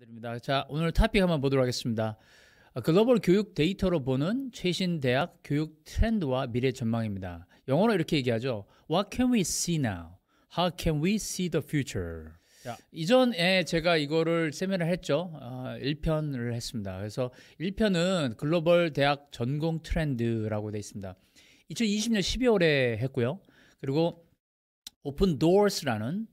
감사드립니다. 자, 오늘 타픽 한번 보도록 하겠습니다. 아, 글로벌 교육 데이터로 보는 최신 대학 교육 트렌드와 미래 전망입니다. 영어로 이렇게 얘기하죠. What can we see now? How can we see the future? 자, 이전에 제가 이거를 세미나를 했죠. 어, 아, 1편을 했습니다. 그래서 1편은 글로벌 대학 전공 트렌드라고 돼 있습니다. 2020년 12월에 했고요. 그리고 오픈 도어스라는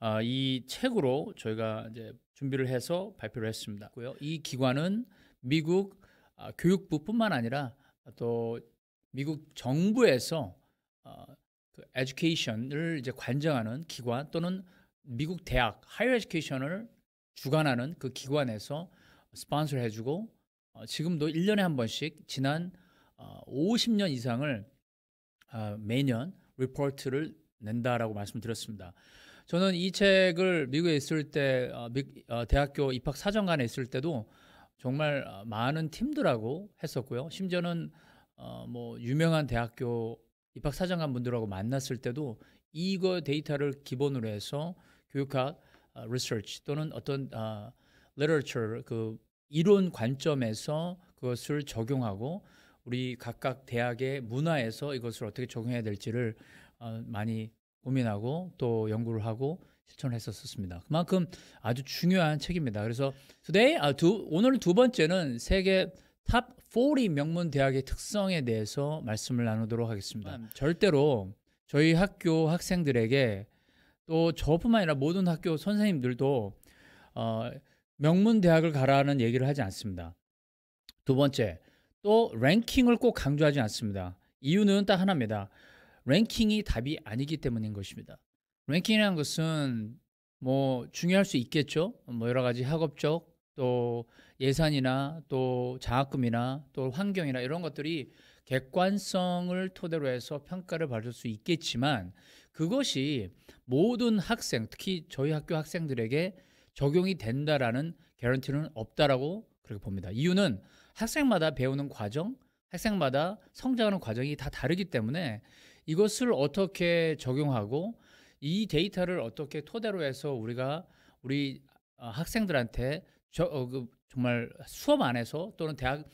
어, 이 책으로 저희가 이제 준비를 해서 발표를 했습니다. 이 기관은 미국 아, 교육부뿐만 아니라 또 미국 정부에서 어, 그 에듀케이션을 이제 관장하는 기관 또는 미국 대학 하이어 에듀케이션을 주관하는 그 기관에서 스폰서를 해주고 어, 지금도 1년에 한 번씩 지난 50년 어, 이상을 아, 매년 리포트를 낸다라고 말씀드렸습니다. 저는 이 책을 미국에 있을 때 어, 어, 대학교 입학 사정관에 있을 때도 정말 어, 많은 팀들하고 했었고요. 심지어는 어, 뭐 유명한 대학교 입학 사정관 분들하고 만났을 때도 이거 데이터를 기본으로 해서 교육학 어, 리서치 또는 어떤 어, l i t 그 이론 관점에서 그것을 적용하고 우리 각각 대학의 문화에서 이것을 어떻게 적용해야 될지를 어, 많이 고민하고 또 연구를 하고 실천했었습니다. 을 그만큼 아주 중요한 책입니다. 그래서 today 아, 두, 오늘 두 번째는 세계 탑40 명문 대학의 특성에 대해서 말씀을 나누도록 하겠습니다. 음. 절대로 저희 학교 학생들에게 또 저뿐만 아니라 모든 학교 선생님들도 어, 명문 대학을 가라는 얘기를 하지 않습니다. 두 번째, 또 랭킹을 꼭 강조하지 않습니다. 이유는 딱 하나입니다. 랭킹이 답이 아니기 때문인 것입니다. 랭킹이라는 것은 뭐 중요할 수 있겠죠. 뭐 여러 가지 학업적 또 예산이나 또 장학금이나 또 환경이나 이런 것들이 객관성을 토대로 해서 평가를 받을 수 있겠지만 그것이 모든 학생 특히 저희 학교 학생들에게 적용이 된다라는 개런티는 없다라고 그렇게 봅니다. 이유는 학생마다 배우는 과정, 학생마다 성장하는 과정이 다 다르기 때문에 이것을 어떻게 적용하고 이 데이터를 어떻게 토대로 해서 우리가 우리 아, 학생들한테 저, 어, 그 정말 수업 안에서 또는 대학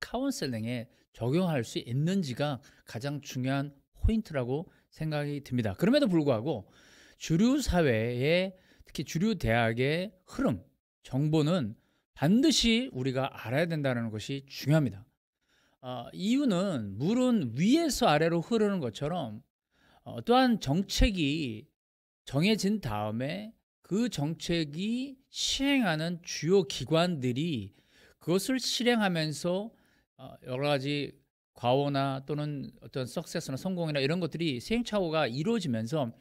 카운슬링에 적용할 수 있는지가 가장 중요한 포인트라고 생각이 듭니다. 그럼에도 불구하고 주류 사회의 특히 주류 대학의 흐름, 정보는 반드시 우리가 알아야 된다는 것이 중요합니다. 어, 이유는 물은 위에서 아래로 흐르는 것처럼 어, 또한 정책이 정해진 다음에 그 정책이 시행하는 주요 기관들이 그것을 실행하면서 어, 여러 가지 과오나 또는 어떤 석세스나 성공이나 이런 것들이 시행착오가 이루어지면서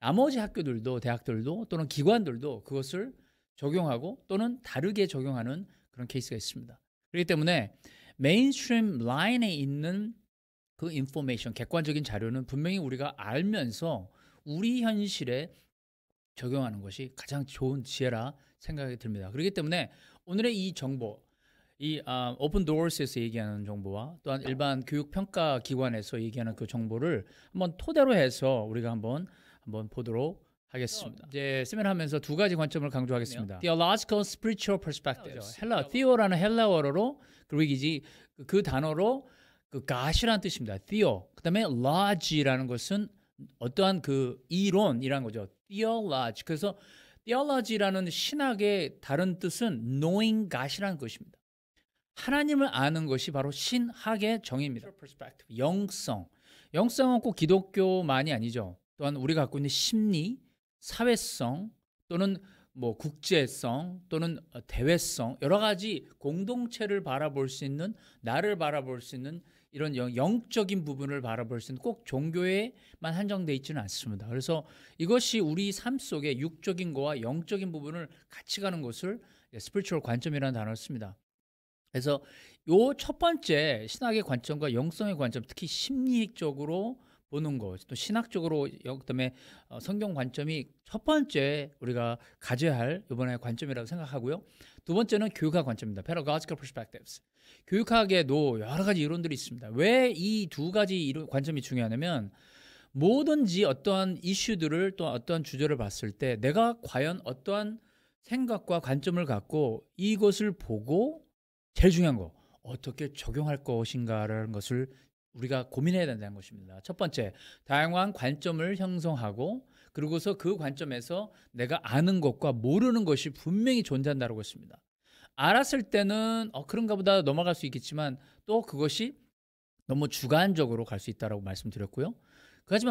나머지 학교들도 대학들도 또는 기관들도 그것을 적용하고 또는 다르게 적용하는 그런 케이스가 있습니다. 그렇기 때문에 메인스트림 라인에 있는 그 인포메이션, 객관적인 자료는 분명히 우리가 알면서 우리 현실에 적용하는 것이 가장 좋은 지혜라 생각이 듭니다. 그렇기 때문에 오늘의 이 정보, 이 아, 오픈 도어스에서 얘기하는 정보와 또한 일반 교육 평가 기관에서 얘기하는 그 정보를 한번 토대로 해서 우리가 한번 한번 보도록 하겠습니다. 이제 세미나 하면서 두 가지 관점을 강조하겠습니다. 네. Theological spiritual p e r s p e c t i v e 헬라, t h e 라는 헬라어로 그리기지 그, 그 단어로 그 가시라는 뜻입니다. t 어 그다음에 l 지라는 것은 어떠한 그 이론이라는 거죠. t 어 e 지 그래서 t 어 e 지라는 신학의 다른 뜻은 노 n 가시라는 것입니다. 하나님을 아는 것이 바로 신학의 정의입니다. 영성. 영성은 꼭 기독교만이 아니죠. 또한 우리가 갖고 있는 심리, 사회성 또는 뭐 국제성 또는 대외성 여러 가지 공동체를 바라볼 수 있는 나를 바라볼 수 있는 이런 영적인 부분을 바라볼 수 있는 꼭 종교에만 한정돼 있지는 않습니다. 그래서 이것이 우리 삶 속에 육적인 거와 영적인 부분을 같이 가는 것을 스피리추얼 관점이라는 단어를 씁니다. 그래서 요첫 번째 신학의 관점과 영성의 관점 특히 심리적으로 보는 것, 또 신학적으로 그다음에 어, 성경 관점이 첫 번째 우리가 가져야 할이번에 관점이라고 생각하고요. 두 번째는 교육학 관점입니다. Pedagogical perspectives. 교육학에도 여러 가지 이론들이 있습니다. 왜 이 두 가지 이론, 관점이 중요하냐면 뭐든지 어떠한 이슈들을 또 어떠한 주제를 봤을 때 내가 과연 어떠한 생각과 관점을 갖고 이것을 보고 제일 중요한 거 어떻게 적용할 것인가라는 것을 우리가 고민해야 된다는 것입니다. 첫 번째, 다양한 관점을 형성하고 그리고서 그 관점에서 내가 아는 것과 모르는 것이 분명히 존재한다라고 했습니다. 알았을 때는 어 그런가 보다 넘어갈 수 있겠지만 또 그것이 너무 주관적으로 갈 수 있다라고 말씀드렸고요.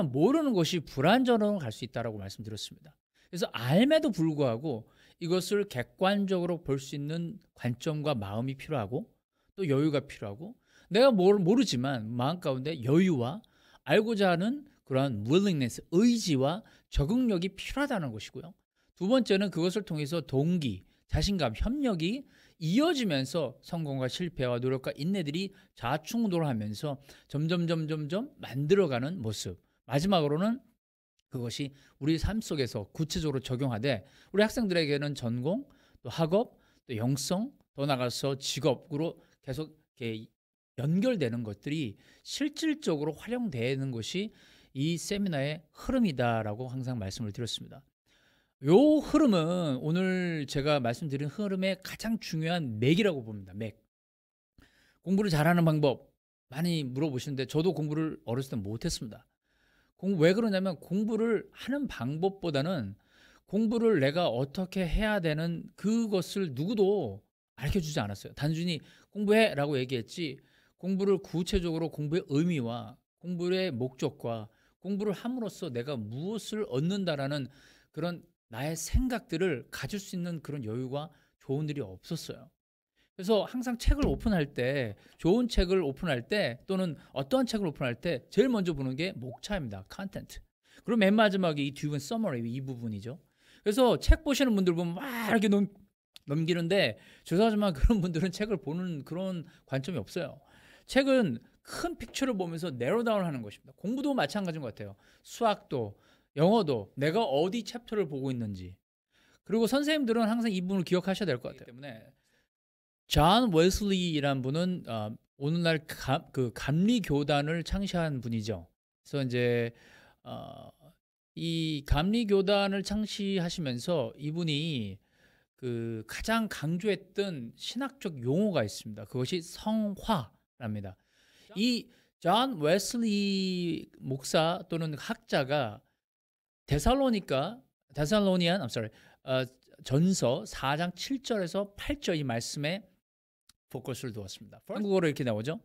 하지만 모르는 것이 불안전으로 갈 수 있다라고 말씀드렸습니다. 그래서 알매도 불구하고 이것을 객관적으로 볼 수 있는 관점과 마음이 필요하고 또 여유가 필요하고 내가 뭘 모르지만 마음 가운데 여유와 알고자 하는 그러한 willingness, 의지와 적응력이 필요하다는 것이고요. 두 번째는 그것을 통해서 동기, 자신감, 협력이 이어지면서 성공과 실패와 노력과 인내들이 자충돌하면서 점점 점점점 만들어가는 모습. 마지막으로는 그것이 우리 삶 속에서 구체적으로 적용하되 우리 학생들에게는 전공, 또 학업, 또 영성, 더 나가서 직업으로 계속 이렇게 연결되는 것들이 실질적으로 활용되는 것이 이 세미나의 흐름이다라고 항상 말씀을 드렸습니다. 요 흐름은 오늘 제가 말씀드린 흐름의 가장 중요한 맥이라고 봅니다. 맥. 공부를 잘하는 방법 많이 물어보시는데 저도 공부를 어렸을 때 못했습니다. 공부 왜 그러냐면 공부를 하는 방법보다는 공부를 내가 어떻게 해야 되는 그것을 누구도 알려 주지 않았어요. 단순히 공부해라고 얘기했지 공부를 구체적으로 공부의 의미와 공부의 목적과 공부를 함으로써 내가 무엇을 얻는다라는 그런 나의 생각들을 가질 수 있는 그런 여유가 좋은 일이 없었어요. 그래서 항상 책을 오픈할 때 좋은 책을 오픈할 때 또는 어떠한 책을 오픈할 때 제일 먼저 보는 게 목차입니다. 컨텐트. 그리고맨 마지막에 이 뒤분 서머리 이 부분이죠. 그래서 책 보시는 분들 보면 막 이렇게 넘, 넘기는데 죄송하지만 그런 분들은 책을 보는 그런 관점이 없어요. 책은 큰 픽처를 보면서 내로다운 하는 것입니다. 공부도 마찬가지인 것 같아요. 수학도, 영어도 내가 어디 챕터를 보고 있는지. 그리고 선생님들은 항상 이 부분을 기억하셔야 될 것 같아요. 때문에 존 웨슬리라는 분은 어, 오늘날 감, 그 감리 교단을 창시한 분이죠. 그래서 이제 어, 이 감리 교단을 창시하시면서 이분이 그 가장 강조했던 신학적 용어가 있습니다. 그것이 성화랍니다. 이존 웨슬리 목사 또는 학자가 데살로니까 데살로니안 I'm sorry 어, 전서 4장 7절에서 8절 이 말씀에 포커스를 두었습니다. 한국어로 이렇게 나오죠.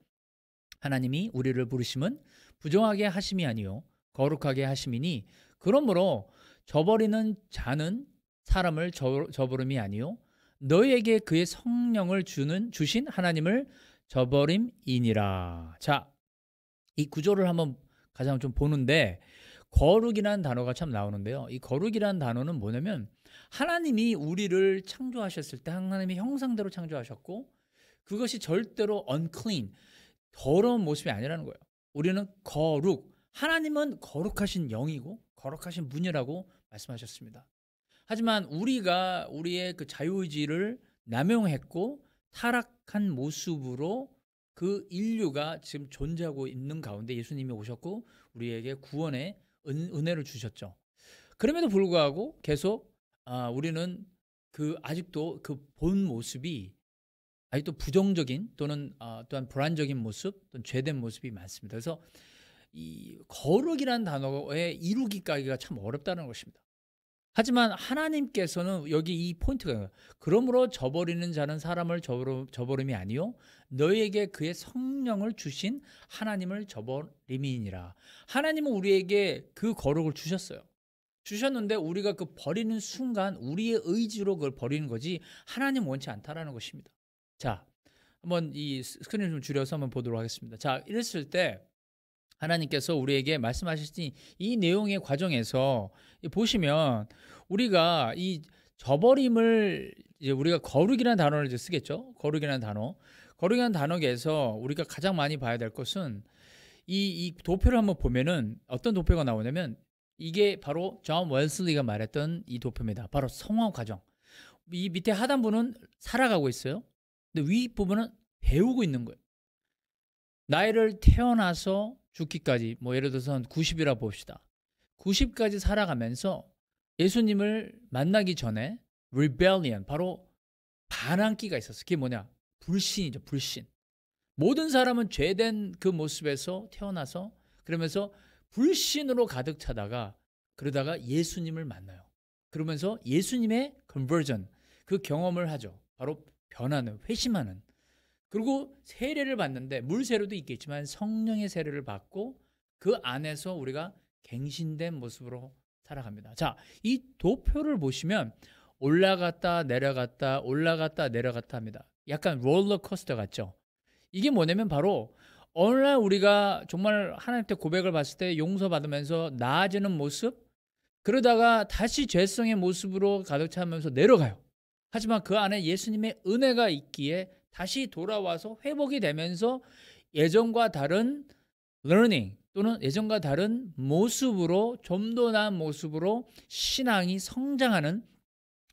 하나님이 우리를 부르심은 부정하게 하심이 아니요 거룩하게 하심이니 그러므로 저버리는 자는 사람을 저, 버림이 아니요 너희에게 그의 성령을 주는 주신 하나님을 저버림이니라. 자, 이 구조를 한번 가장 좀 보는데 거룩이란 단어가 참 나오는데요. 이 거룩이란 단어는 뭐냐면 하나님이 우리를 창조하셨을 때하나님이 형상대로 창조하셨고 그것이 절대로 unclean 더러운 모습이 아니라는 거예요. 우리는 거룩 하나님은 거룩하신 영이고 거룩하신 분이라고 말씀하셨습니다. 하지만 우리가 우리의 그 자유의지를 남용했고 타락한 모습으로 그 인류가 지금 존재하고 있는 가운데 예수님이 오셨고 우리에게 구원의 은, 혜를 주셨죠. 그럼에도 불구하고 계속 아, 우리는 그 아직도 그 본 모습이 아직도 부정적인 또는 아, 또한 불안적인 모습 또는 죄된 모습이 많습니다. 그래서 이 거룩이라는 단어에 이루기까지가 참 어렵다는 것입니다. 하지만 하나님께서는 여기 이 포인트가 그러므로 저버리는 자는 사람을 저버림, 저버림이 아니요 너희에게 그의 성령을 주신 하나님을 저버림이니라. 하나님은 우리에게 그 거룩을 주셨어요. 주셨는데 우리가 그 버리는 순간 우리의 의지로 그걸 버리는 거지 하나님 원치 않다라는 것입니다. 자, 한번 이 스크린 을좀 줄여서 한번 보도록 하겠습니다. 자, 이랬을 때 하나님께서 우리에게 말씀하셨으니 이 내용의 과정에서 보시면 우리가 이 저버림을 이제 우리가 거룩이라는 단어를 이제 쓰겠죠. 거룩이라는 단어. 거룩이라는 단어에서 우리가 가장 많이 봐야 될 것은 이, 이 도표를 한번 보면은 어떤 도표가 나오냐면 이게 바로 존 웰슬리가 말했던 이 도표입니다. 바로 성화 과정. 이 밑에 하단부는 살아가고 있어요. 근데 윗부분은 배우고 있는 거예요. 나이를 태어나서 죽기까지 뭐 예를 들어서 한 90이라 봅시다. 90까지 살아가면서 예수님을 만나기 전에 rebellion 바로 반항기가 있었어. 그게 뭐냐? 불신이죠. 불신. 모든 사람은 죄된 그 모습에서 태어나서 그러면서 불신으로 가득 차다가 그러다가 예수님을 만나요. 그러면서 예수님의 conversion 그 경험을 하죠. 바로 변하는 회심하는 그리고 세례를 받는데 물세례도 있겠지만 성령의 세례를 받고 그 안에서 우리가 갱신된 모습으로 살아갑니다. 자, 이 도표를 보시면 올라갔다 내려갔다 올라갔다 내려갔다 합니다. 약간 롤러코스터 같죠? 이게 뭐냐면 바로 어느 날 우리가 정말 하나님께 고백을 봤을 때 용서받으면서 나아지는 모습 그러다가 다시 죄성의 모습으로 가득 차면서 내려가요. 하지만 그 안에 예수님의 은혜가 있기에 다시 돌아와서 회복이 되면서 예전과 다른 learning 또는 예전과 다른 모습으로 좀 더 나은 모습으로 신앙이 성장하는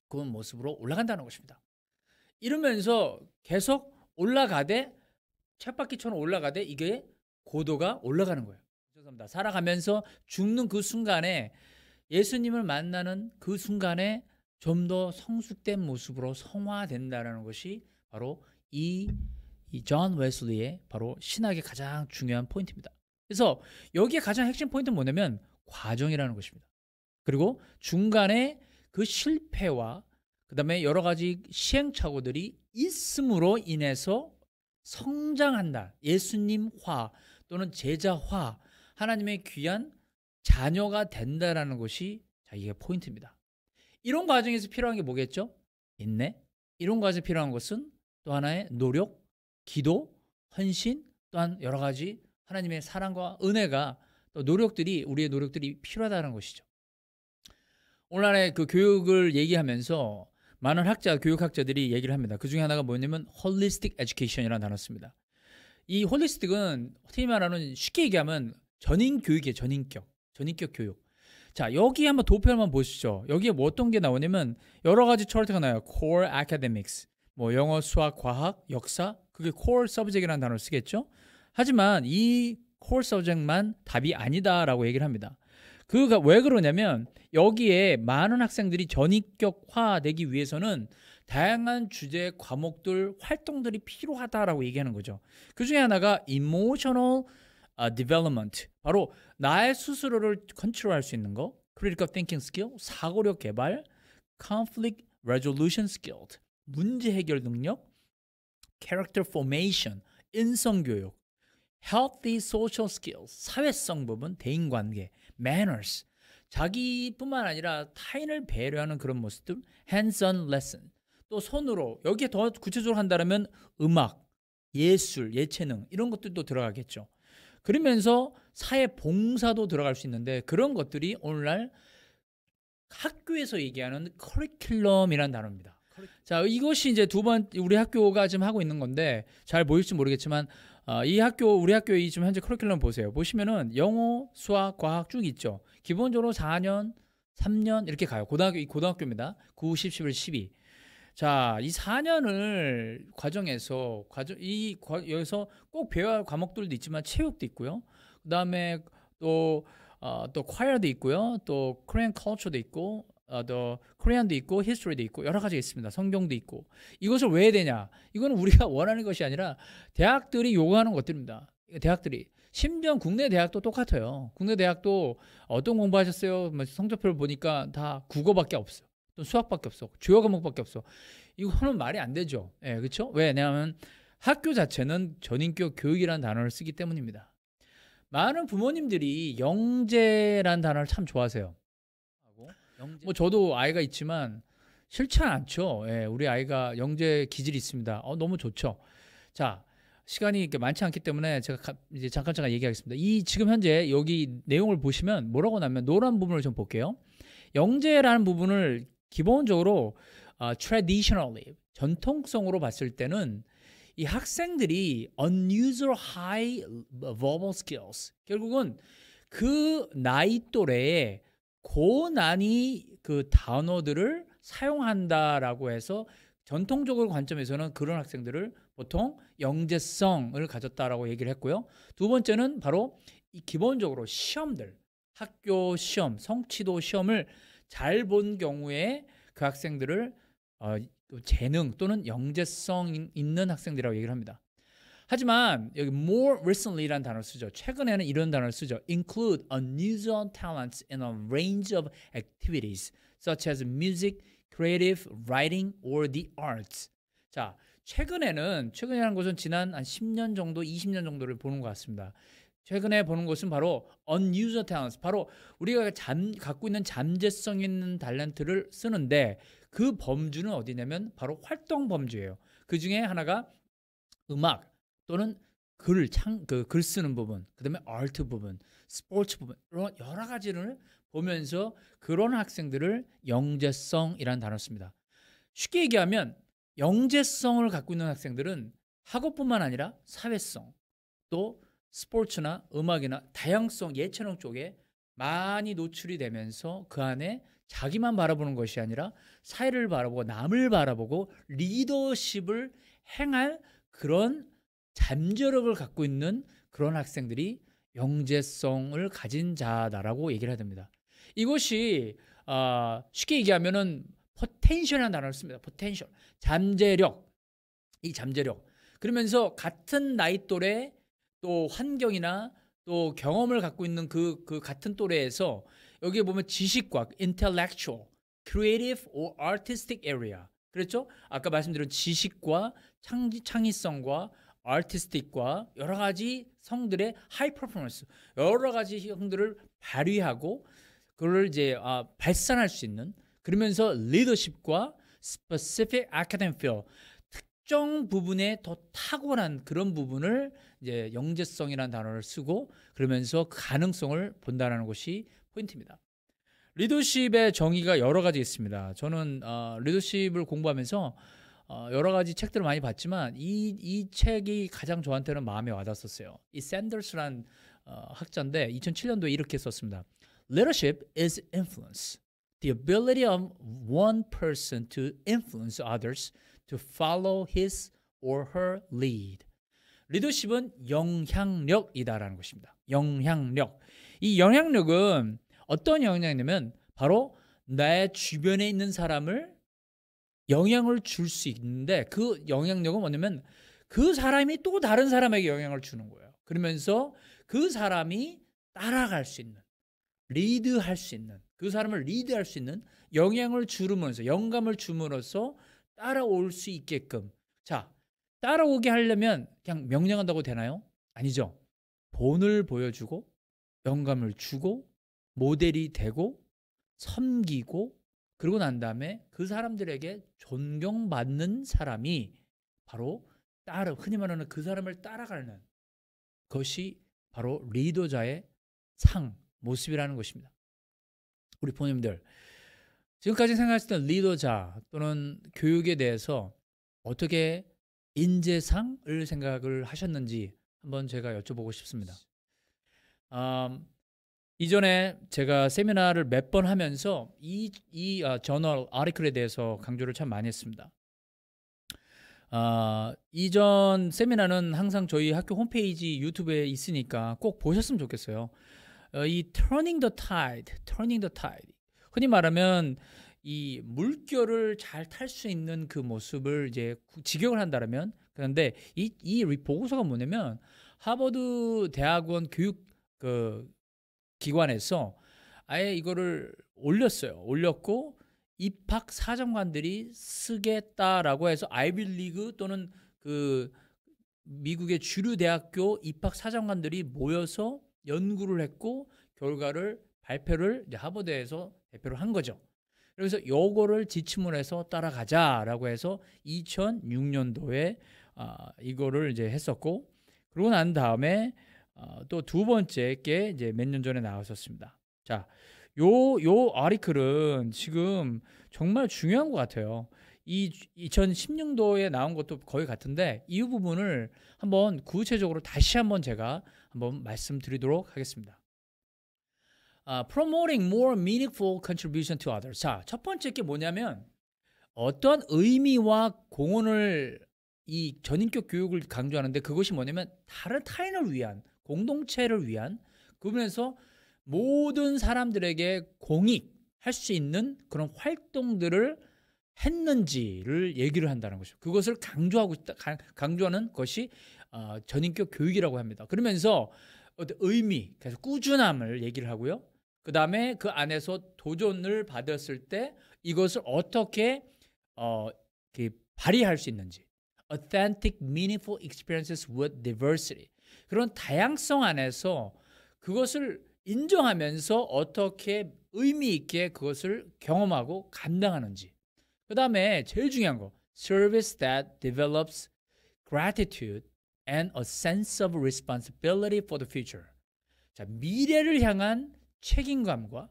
그 모습으로 올라간다는 것입니다. 이러면서 계속 올라가되 쳇바퀴처럼 올라가되 이게 고도가 올라가는 거예요. 죄송합니다. 살아가면서 죽는 그 순간에 예수님을 만나는 그 순간에 좀 더 성숙된 모습으로 성화된다는 것이 바로 이존 웨슬리의 바로 신학의 가장 중요한 포인트입니다. 그래서 여기에 가장 핵심 포인트는 뭐냐면 과정이라는 것입니다. 그리고 중간에 그 실패와 그다음에 여러 가지 시행착오들이 있음으로 인해서 성장한다. 예수님화 또는 제자화 하나님의 귀한 자녀가 된다라는 것이 자기의 포인트입니다. 이런 과정에서 필요한 게 뭐겠죠? 인내. 이런 과정에 필요한 것은 또 하나의 노력, 기도, 헌신, 또한 여러 가지 하나님의 사랑과 은혜가 또 노력들이 우리의 노력들이 필요하다는 것이죠. 오늘날의 그 교육을 얘기하면서 많은 학자, 교육학자들이 얘기를 합니다. 그 중에 하나가 뭐냐면 holistic education이라는 단어습니다이 holistic은 어떻게 말하면 쉽게 얘기하면 전인 교육의 전인격, 전인격 교육. 자 여기 한번 도표 한번 보시죠. 여기에 뭐 어떤 게 나오냐면 여러 가지 철퇴가 나요. Core academics, 뭐 영어, 수학, 과학, 역사 그게 core subject이라는 단어를 쓰겠죠. 하지만 이 core subject만 답이 아니다라고 얘기를 합니다. 그가 왜 그러냐면 여기에 많은 학생들이 전입격화되기 위해서는 다양한 주제 과목들 활동들이 필요하다라고 얘기하는 거죠. 그 중에 하나가 emotional 아, development 바로 나의 스스로를 컨트롤할 수 있는 거, critical thinking skill, 사고력 개발, conflict resolution skill 문제 해결 능력, character formation, 인성 교육, healthy social skills, 사회성 부분, 대인 관계, manners, 자기뿐만 아니라 타인을 배려하는 그런 모습들, hands-on lesson. 또 손으로 여기에 더 구체적으로 한다면 음악, 예술, 예체능 이런 것들도 들어가겠죠. 그러면서 사회 봉사도 들어갈 수 있는데 그런 것들이 오늘날 학교에서 얘기하는 커리큘럼이라는 단어입니다. 자 이것이 이제 두 번 우리 학교가 지금 하고 있는 건데 잘 보일지 모르겠지만 어, 이 학교 우리 학교의 지금 현재 커리큘럼 보세요. 보시면은 영어, 수학, 과학 쭉 있죠. 기본적으로 4년, 3년 이렇게 가요. 고등학교 고등학교입니다. 9, 10, 11, 12. 자, 이 4년을 과정에서 과정 이 과, 여기서 꼭 배워야 할 과목들도 있지만 체육도 있고요. 그다음에 또 어, 또 콰이어도 있고요. 또 크랜 컬처도 있고 어, 더 코리안도 있고 히스토리도 있고 여러 가지가 있습니다. 성경도 있고 이것을 왜 되냐? 이거는 우리가 원하는 것이 아니라 대학들이 요구하는 것들입니다. 대학들이 심지어 국내 대학도 똑같아요. 국내 대학도 어떤 공부하셨어요? 뭐 성적표를 보니까 다 국어밖에 없어. 또 수학밖에 없어. 주요 과목밖에 없어. 이거는 말이 안 되죠. 예, 네, 그렇죠? 왜냐하면 학교 자체는 전인격 교육이라는 단어를 쓰기 때문입니다. 많은 부모님들이 영재라는 단어를 참 좋아하세요. 영재. 뭐 저도 아이가 있지만 싫지 않죠. 예, 우리 아이가 영재 기질이 있습니다. 어, 너무 좋죠. 자, 시간이 이렇게 많지 않기 때문에 제가 가, 이제 잠깐 잠깐 얘기하겠습니다. 이 지금 현재 여기 내용을 보시면 뭐라고 나면 노란 부분을 좀 볼게요. 영재라는 부분을 기본적으로 아, traditionally 전통성으로 봤을 때는 이 학생들이 unusual high verbal skills 결국은 그 나이 또래에 고난이 그 단어들을 사용한다라고 해서 전통적으로 관점에서는 그런 학생들을 보통 영재성을 가졌다라고 얘기를 했고요. 두 번째는 바로 이 기본적으로 시험들, 학교 시험, 성취도 시험을 잘 본 경우에 그 학생들을 어, 재능 또는 영재성 있는 학생들이라고 얘기를 합니다. 하지만 여기 more recently라는 단어를 쓰죠. 최근에는 이런 단어를 쓰죠. include unusual talents in a range of activities such as music, creative, writing or the arts. 자, 최근에는 최근이라는 것은 지난 한 10년 정도, 20년 정도를 보는 것 같습니다. 최근에 보는 것은 바로 unusual talents, 바로 우리가 잠, 갖고 있는 잠재성 있는 달란트를 쓰는데 그 범주는 어디냐면 바로 활동 범주예요. 그 중에 하나가 음악, 또는 글을 창, 그, 글 쓰는 부분, 그 다음에 아트 부분, 스포츠 부분, 여러 가지를 보면서 그런 학생들을 영재성이라는 단어 씁니다. 쉽게 얘기하면 영재성을 갖고 있는 학생들은 학업뿐만 아니라 사회성, 또 스포츠나 음악이나 다양성, 예체능 쪽에 많이 노출이 되면서 그 안에 자기만 바라보는 것이 아니라 사회를 바라보고 남을 바라보고 리더십을 행할 그런 잠재력을 갖고 있는 그런 학생들이 영재성을 가진 자다라고 얘기를 해야 됩니다. 이것이 어, 쉽게 얘기하면은 포텐셜이라는 단어를 씁니다. 포텐셜. 잠재력. 이 잠재력. 그러면서 같은 나이 또래 또 환경이나 또 경험을 갖고 있는 그, 그 같은 또래에서 여기에 보면 지식과 intellectual, creative or artistic area. 그렇죠? 아까 말씀드린 지식과 창, 창의성과 아티스틱과 여러 가지 성들의 하이 퍼포먼스 여러 가지 형들을 발휘하고 그걸 이제 아, 발산할 수 있는 그러면서 리더십과 스 p e c i f i c a c a 특정 부분에 더 탁월한 그런 부분을 이제 영재성이라는 단어를 쓰고 그러면서 그 가능성을 본다는 것이 포인트입니다. 리더십의 정의가 여러 가지 있습니다. 저는 어, 리더십을 공부하면서 어, 여러 가지 책들을 많이 봤지만 이, 이 책이 가장 저한테는 마음에 와닿았었어요. 이 샌더스란 어, 학자인데 2007년도에 이렇게 썼습니다. Leadership is influence. The ability of one person to influence others to follow his or her lead. 리더십은 영향력이다라는 것입니다. 영향력. 이 영향력은 어떤 영향이냐면 바로 나 주변에 있는 사람을 영향을 줄 수 있는데 그 영향력은 뭐냐면 그 사람이 또 다른 사람에게 영향을 주는 거예요. 그러면서 그 사람이 따라갈 수 있는 리드할 수 있는 그 사람을 리드할 수 있는 영향을 주르면서 영감을 줌으로써 따라올 수 있게끔 자 따라오게 하려면 그냥 명령한다고 되나요? 아니죠. 본을 보여주고 영감을 주고 모델이 되고 섬기고 그리고 난 다음에 그 사람들에게 존경받는 사람이 바로 따름, 흔히 말하는 그 사람을 따라가는 것이 바로 리더자의 상, 모습이라는 것입니다. 우리 부모님들, 지금까지 생각하셨던 리더자 또는 교육에 대해서 어떻게 인재상을 생각을 하셨는지 한번 제가 여쭤보고 싶습니다. 음, 이전에 제가 세미나를 몇 번 하면서 이, 이 어, 저널 아리클에 대해서 강조를 참 많이 했습니다. 아, 이전 세미나는 항상 저희 학교 홈페이지 유튜브에 있으니까 꼭 보셨으면 좋겠어요. 어, 이 turning the tide, turning the tide. 흔히 말하면 이 물결을 잘 탈 수 있는 그 모습을 이제 직역을 한다면 그런데 이, 이 보고서가 뭐냐면 하버드 대학원 교육 그 기관에서 아예 이거를 올렸어요. 올렸고 입학 사정관들이 쓰겠다라고 해서 아이빌리그 또는 그 미국의 주류 대학교 입학 사정관들이 모여서 연구를 했고 결과를 발표를 이제 하버드에서 대표를 한 거죠. 그래서 요거를 지침을 해서 따라가자라고 해서 2006년도에 아, 이거를 이제 했었고 그러고 난 다음에 어, 또두 번째 게 이제 몇 년 전에 나왔었습니다. 자, 요, 요 아리클은 지금 정말 중요한 것 같아요. 이 2016도에 나온 것도 거의 같은데 이 부분을 한번 구체적으로 다시 한번 제가 한번 말씀드리도록 하겠습니다. 아, promoting more meaningful contribution to others. 자, 첫 번째 게 뭐냐면 어떤 의미와 공헌을 이 전인격 교육을 강조하는데 그것이 뭐냐면 다른 타인을 위한 공동체를 위한 그분에서 모든 사람들에게 공익할 수 있는 그런 활동들을 했는지를 얘기를 한다는 것이죠. 그것을 강조하고 있다, 강조하는 것이 어, 전인격 교육이라고 합니다. 그러면서 어떤 의미, 계속 꾸준함을 얘기를 하고요. 그 다음에 그 안에서 도전을 받았을 때 이것을 어떻게 어, 발휘할 수 있는지. Authentic, meaningful experiences with diversity. 그런 다양성 안에서 그것을 인정하면서 어떻게 의미 있게 그것을 경험하고 감당하는지. 그 다음에 제일 중요한 거. Service that develops gratitude and a sense of responsibility for the future. 자, 미래를 향한 책임감과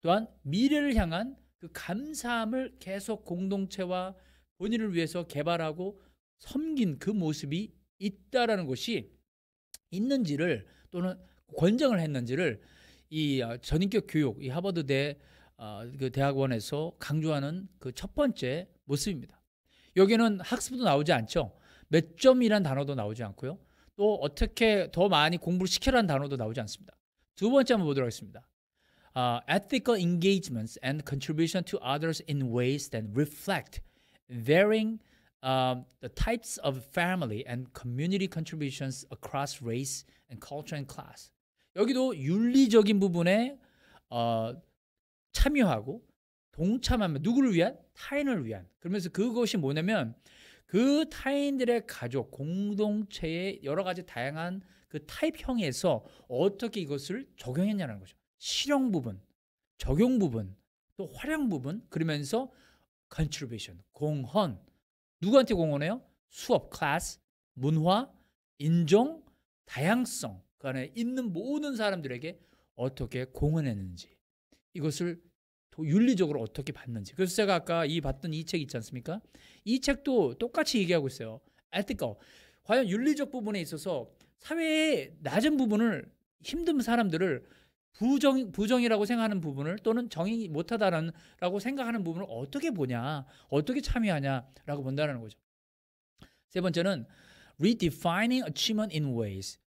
또한 미래를 향한 그 감사함을 계속 공동체와 본인을 위해서 개발하고 섬긴 그 모습이 있다라는 것이 있는지를 또는 권장을 했는지를 이 어, 전인격 교육, 이 하버드대 어, 그 대학원에서 강조하는 그 첫 번째 모습입니다. 여기는 학습도 나오지 않죠. 몇 점이란 단어도 나오지 않고요. 또 어떻게 더 많이 공부를 시켜라는 단어도 나오지 않습니다. 두 번째 한번 보도록 하겠습니다. Uh, ethical engagements and contribution to others in ways that reflect varying um, the types of family and community contributions across race and culture and class. 여기도 윤리적인 부분에 어, 참여하고 동참하면 누구를 위한? 타인을 위한. 그러면서 그것이 뭐냐면 그 타인들의 가족, 공동체의 여러 가지 다양한 그 타입형에서 어떻게 이것을 적용했냐는 거죠. 실용 부분, 적용 부분, 또 활용 부분, 그러면서 contribution, 공헌, 누구한테 공헌해요? 수업, 클래스, 문화, 인종, 다양성 그 안에 있는 모든 사람들에게 어떻게 공헌했는지 이것을 윤리적으로 어떻게 봤는지 그래서 제가 아까 이 봤던 이 책 있지 않습니까? 이 책도 똑같이 얘기하고 있어요. 에티컬 과연 윤리적 부분에 있어서 사회의 낮은 부분을 힘든 사람들을 부정 부정이라고 생각하는 부분을 또는 정의 못하다라고 생각하는 부분을 어떻게 보냐, 어떻게 참여하냐라고 본다는 거죠. 세 번째는 redefining achievement in ways.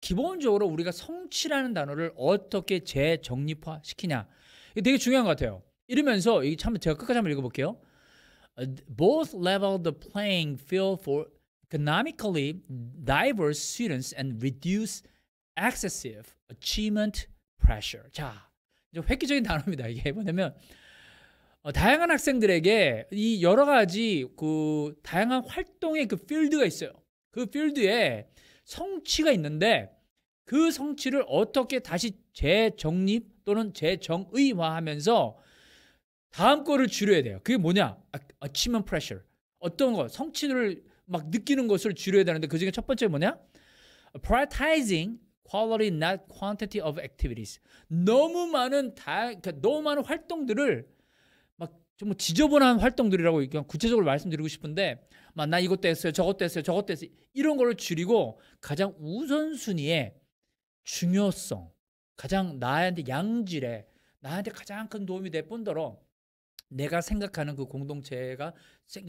기본적으로 우리가 성취라는 단어를 어떻게 재정립화 시키냐. 이게 되게 중요한 것 같아요. 이러면서 이게 참 제가 끝까지 한번 읽어볼게요. Both level the playing field for economically diverse students and reduce excessive achievement pressure. 자, 이제 획기적인 단어입니다. 이게 뭐냐면 어, 다양한 학생들에게 이 여러 가지 그 다양한 활동의 그 필드가 있어요. 그 필드에 성취가 있는데 그 성취를 어떻게 다시 재정립 또는 재정의화하면서 다음 거를 줄여야 돼요. 그게 뭐냐? 아치면 프레셔. 어떤 거? 성취를 막 느끼는 것을 줄여야 되는데 그중에 첫 번째 뭐냐? prioritizing quality not quantity of activities. 너무 많은 다 그러니까 너무 많은 활동들을 막 좀 지저분한 활동들이라고 그냥 구체적으로 말씀드리고 싶은데 막 나 이것도 했어요. 저것도 했어요. 저것도 했어요. 이런 거를 줄이고 가장 우선순위에 중요성, 가장 나한테 양질에 나한테 가장 큰 도움이 될 뿐더러 내가 생각하는 그 공동체가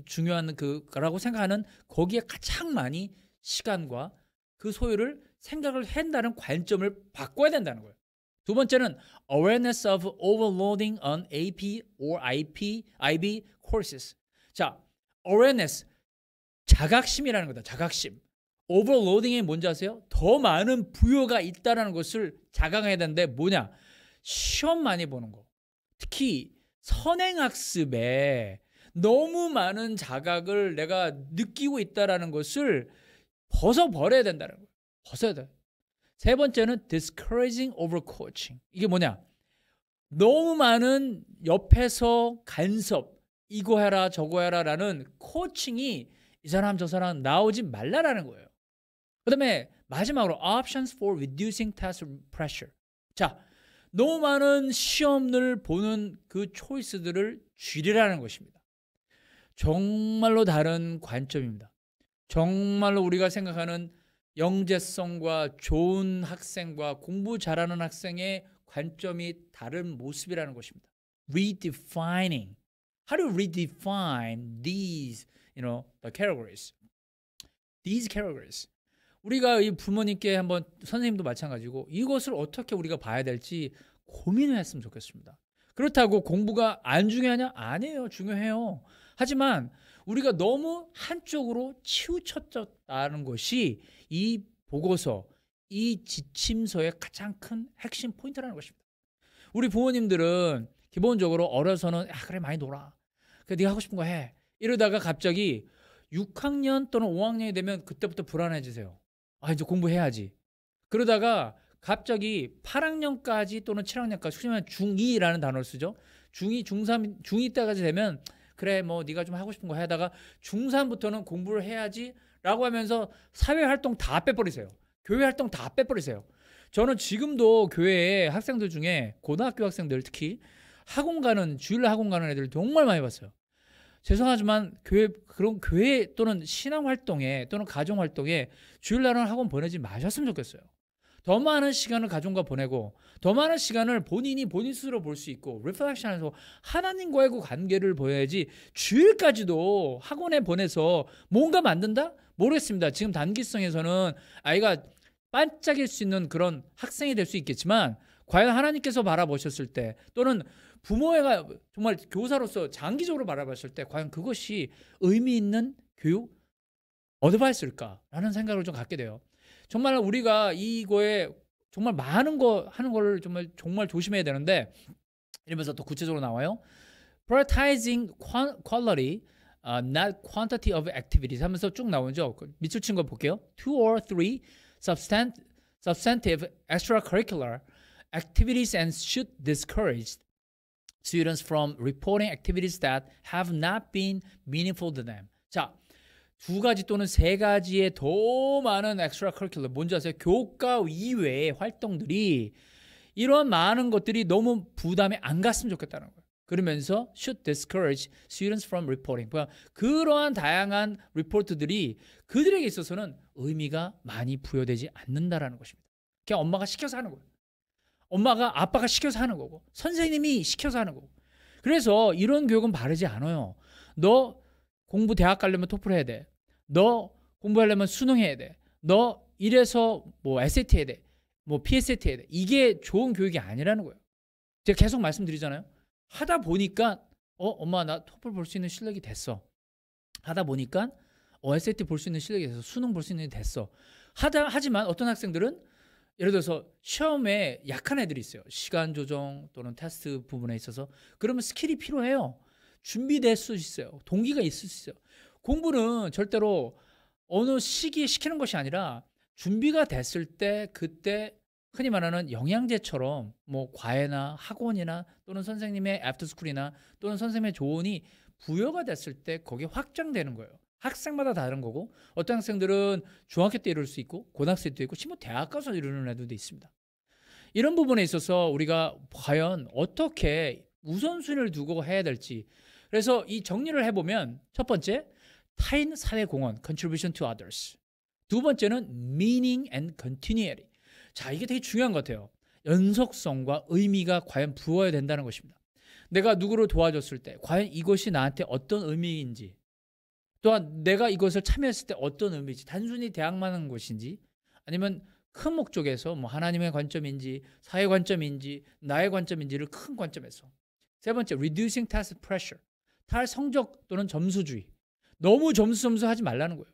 중요한 그라고 거 생각하는 거기에 가장 많이 시간과 그 소유를 생각을 한다는 관점을 바꿔야 된다는 거예요. 두 번째는 awareness of overloading on AP or IP, IB courses. 자, awareness 자각심이라는 거다. 자각심. overloading이 뭔지 아세요? 더 많은 부여가 있다라는 것을 자각해야 되는데 뭐냐? 시험 많이 보는 거. 특히 선행학습에 너무 많은 자각을 내가 느끼고 있다라는 것을 벗어버려야 된다는 거예요. 벗어야 돼. 세 번째는 discouraging overcoaching. 이게 뭐냐? 너무 많은 옆에서 간섭, 이거 해라, 저거 해라 라는 코칭이 이 사람 저 사람 나오지 말라라는 거예요. 그 다음에 마지막으로 options for reducing t a s k pressure. 자, 너무 많은 시험을 보는 그 초이스들을 줄이라는 것입니다. 정말로 다른 관점입니다. 정말로 우리가 생각하는 영재성과 좋은 학생과 공부 잘하는 학생의 관점이 다른 모습이라는 것입니다. Redefining. How to redefine these, you know, the categories. These categories. 우리가 이 부모님께 한번 선생님도 마찬가지고 이것을 어떻게 우리가 봐야 될지 고민을 했으면 좋겠습니다. 그렇다고 공부가 안 중요하냐? 아니에요. 중요해요. 하지만 우리가 너무 한쪽으로 치우쳤다는 것이 이 보고서, 이 지침서의 가장 큰 핵심 포인트라는 것입니다. 우리 부모님들은 기본적으로 어려서는 야 그래 많이 놀아. 그래 네가 하고 싶은 거 해. 이러다가 갑자기 6학년 또는 5학년이 되면 그때부터 불안해지세요. 아 이제 공부해야지. 그러다가 갑자기 8학년까지 또는 7학년까지, 소위 말 중2라는 단어를 쓰죠. 중2, 중3, 중2 때까지 되면 그래 뭐 네가 좀 하고 싶은 거 하다가 중3부터는 공부를 해야지 라고 하면서 사회활동 다 빼버리세요. 교회활동 다 빼버리세요. 저는 지금도 교회에 학생들 중에 고등학교 학생들 특히 학원 가는 주일 학원 가는 애들 정말 많이 봤어요. 죄송하지만 교회 그런 교회 또는 신앙 활동에 또는 가정 활동에 주일날은 학원 보내지 마셨으면 좋겠어요. 더 많은 시간을 가정과 보내고 더 많은 시간을 본인이 본인 스스로 볼 수 있고 리플렉션에서 하나님과의 그 관계를 보여야지 주일까지도 학원에 보내서 뭔가 만든다? 모르겠습니다. 지금 단기성에서는 아이가 반짝일 수 있는 그런 학생이 될 수 있겠지만 과연 하나님께서 바라보셨을 때 또는 부모가 정말 교사로서 장기적으로 바라봤을 때 과연 그것이 의미 있는 교육 어드바이스일까라는 생각을 좀 갖게 돼요. 정말 우리가 이거에 정말 많은 거 하는 거를 정말 정말 조심해야 되는데 이러면서 또 구체적으로 나와요. prioritizing quality uh, not quantity of activities 하면서 쭉 나오죠. 밑줄 친 거 볼게요. two or three substan substantive extracurricular activities and should discourage students from reporting activities that have not been meaningful to them. 자, 두 가지 또는 세 가지의 더 많은 엑스트라 커리큘러 뭔지 아세요? 교과 이외의 활동들이 이러한 많은 것들이 너무 부담이 안 갔으면 좋겠다는 거예요. 그러면서 should discourage students from reporting. 그러 그러니까 그러한 다양한 리포트들이 그들에게 있어서는 의미가 많이 부여되지 않는다라는 것입니다. 그냥 엄마가 시켜서 하는 거예요. 엄마가 아빠가 시켜서 하는 거고 선생님이 시켜서 하는 거고. 그래서 이런 교육은 바르지 않아요. 너 공부 대학 가려면 토플 해야 돼. 너 공부하려면 수능 해야 돼. 너 이래서 뭐 SAT 해야 돼. 뭐 PSAT 해야 돼. 이게 좋은 교육이 아니라는 거예요. 제가 계속 말씀드리잖아요. 하다 보니까 어 엄마 나 토플 볼 수 있는 실력이 됐어. 하다 보니까 어 SAT 볼 수 있는 실력이 됐어. 수능 볼 수 있는 게 됐어. 하다 하지만 어떤 학생들은 예를 들어서 시험에 약한 애들이 있어요. 시간 조정 또는 테스트 부분에 있어서 그러면 스킬이 필요해요. 준비될 수 있어요. 동기가 있을 수 있어요. 공부는 절대로 어느 시기에 시키는 것이 아니라 준비가 됐을 때 그때 흔히 말하는 영양제처럼 뭐 과외나 학원이나 또는 선생님의 애프터스쿨이나 또는 선생님의 조언이 부여가 됐을 때 거기에 확장되는 거예요. 학생마다 다른 거고 어떤 학생들은 중학교 때 이룰 수 있고 고등학생 때도 있고 심지어 대학 가서 이루는 애들도 있습니다. 이런 부분에 있어서 우리가 과연 어떻게 우선순위를 두고 해야 될지 그래서 이 정리를 해보면 첫 번째 타인 사회공헌 contribution to others 두 번째는 meaning and continuity 자 이게 되게 중요한 것 같아요 연속성과 의미가 과연 부어야 된다는 것입니다 내가 누구를 도와줬을 때 과연 이것이 나한테 어떤 의미인지 또한 내가 이것을 참여했을 때 어떤 의미인지 단순히 대학만 한 것인지 아니면 큰 목적에서 뭐 하나님의 관점인지 사회 관점인지 나의 관점인지를 큰 관점에서 세 번째 reducing task pressure 다 성적 또는 점수주의. 너무 점수 점수 하지 말라는 거예요.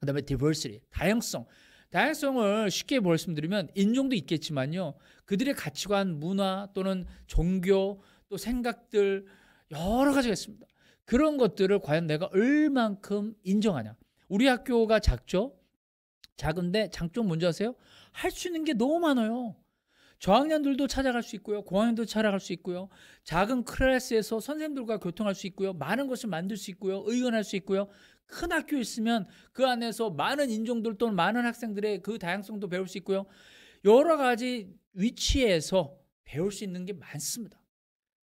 그다음에 diversity, 다양성. 다양성을 쉽게 말씀드리면 인종도 있겠지만요. 그들의 가치관, 문화 또는 종교 또 생각들 여러 가지가 있습니다. 그런 것들을 과연 내가 얼만큼 인정하냐. 우리 학교가 작죠? 작은데 장점 뭔지 아세요? 할 수 있는 게 너무 많아요. 저학년들도 찾아갈 수 있고요. 고학년도 찾아갈 수 있고요. 작은 클래스에서 선생님들과 교통할 수 있고요. 많은 것을 만들 수 있고요. 의견할 수 있고요. 큰 학교 있으면 그 안에서 많은 인종들 또는 많은 학생들의 그 다양성도 배울 수 있고요. 여러 가지 위치에서 배울 수 있는 게 많습니다.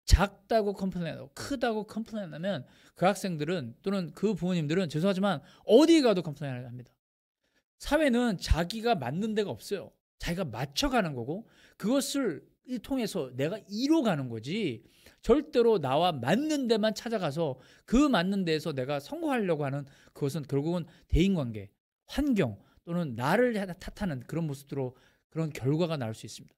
작다고 컴플레인하고 크다고 컴플레인하면 그 학생들은 또는 그 부모님들은 죄송하지만 어디 가도 컴플레인을 합니다. 사회는 자기가 맞는 데가 없어요. 자기가 맞춰가는 거고 그것을 통해서 내가 이로 가는 거지 절대로 나와 맞는 데만 찾아가서 그 맞는 데에서 내가 성공하려고 하는 그것은 결국은 대인관계, 환경 또는 나를 탓하는 그런 모습으로 그런 결과가 나올 수 있습니다.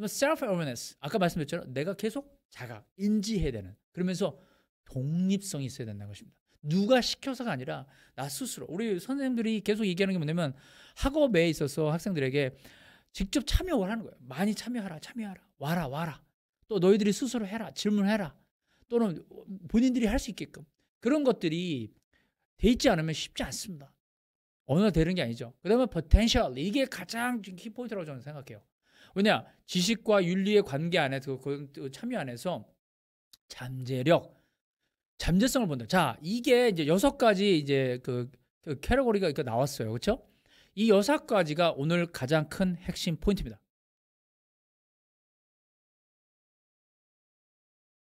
self awareness 아까 말씀드렸죠. 내가 계속 자각, 인지해야 되는 그러면서 독립성이 있어야 된다는 것입니다. 누가 시켜서가 아니라 나 스스로 우리 선생님들이 계속 얘기하는 게 뭐냐면 학업에 있어서 학생들에게 직접 참여를 하는 거예요. 많이 참여하라, 참여하라, 와라, 와라. 또 너희들이 스스로 해라, 질문해라. 또는 본인들이 할 수 있게끔 그런 것들이 돼 있지 않으면 쉽지 않습니다. 언어 되는 게 아니죠. 그다음에 potential 이게 가장 키포인트라고 저는 생각해요. 왜냐 지식과 윤리의 관계 안에서 그, 그, 그 참여 안에서 잠재력, 잠재성을 본다. 자 이게 이제 여섯 가지 이제 그, 그 캐러고리가 나왔어요, 그렇죠? 이 여섯 가지가 오늘 가장 큰 핵심 포인트입니다.